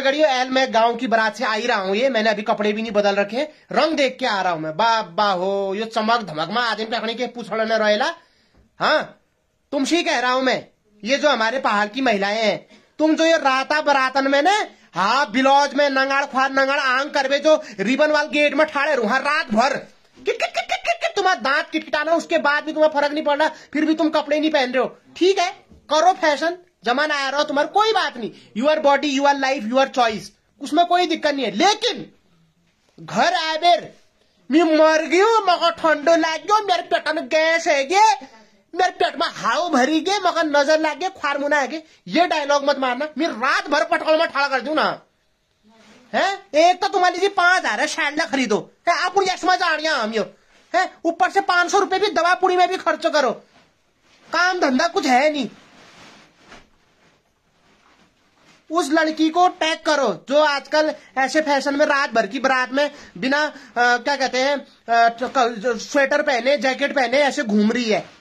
तगड़ियों L मैं गांव की बरात से आ ही रहा हूँ ये मैंने अभी कपड़े भी नहीं बदल रखे रंग देख के आ रहा हूँ मैं बा हो यो चमक धमक मा आदमी पकड़ी के पूछड़ में हाँ तुमसे कह रहा हूँ मैं ये जो हमारे पहाड़ की महिलाएं हैं तुम जो ये राता बरातन में न हाँ ब्लाउज में नंगाड़ ख्वार नंगाड़ आंग करवे जो रिबन वाल गेट में ठाड़े रू हाँ रात भर तुम्हारा दांत किटकिटाना उसके बाद भी तुम्हें फर्क नहीं पड़ रहा फिर भी तुम कपड़े नहीं पहन रहे हो ठीक है करो फैशन जमाना आ रहा हो तुम्हारी कोई बात नहीं your body your life your choice उसमें कोई दिक्कत नहीं है लेकिन घर आबेर मैं मर गयो मगर ठंडो लग गयो मेरे पेट में गैस है गे मेरे पेट में हाव भरी गए मगर नजर लग गए ख्वार मुना है गे ये डायलॉग मत मारना मैं रात भर पटकल में ठाड़ा कर दू ना है एक तो तुम्हारे लिए पांच हजार है शैंडा खरीदो है आप में जानिया हम यो है ऊपर से पांच सौ रुपए भी दवा पुड़ी में भी खर्च करो काम धंधा कुछ है नहीं उस लड़की को टैग करो जो आजकल ऐसे फैशन में रात भर की बारात में बिना आ, क्या कहते हैं स्वेटर पहने जैकेट पहने ऐसे घूम रही है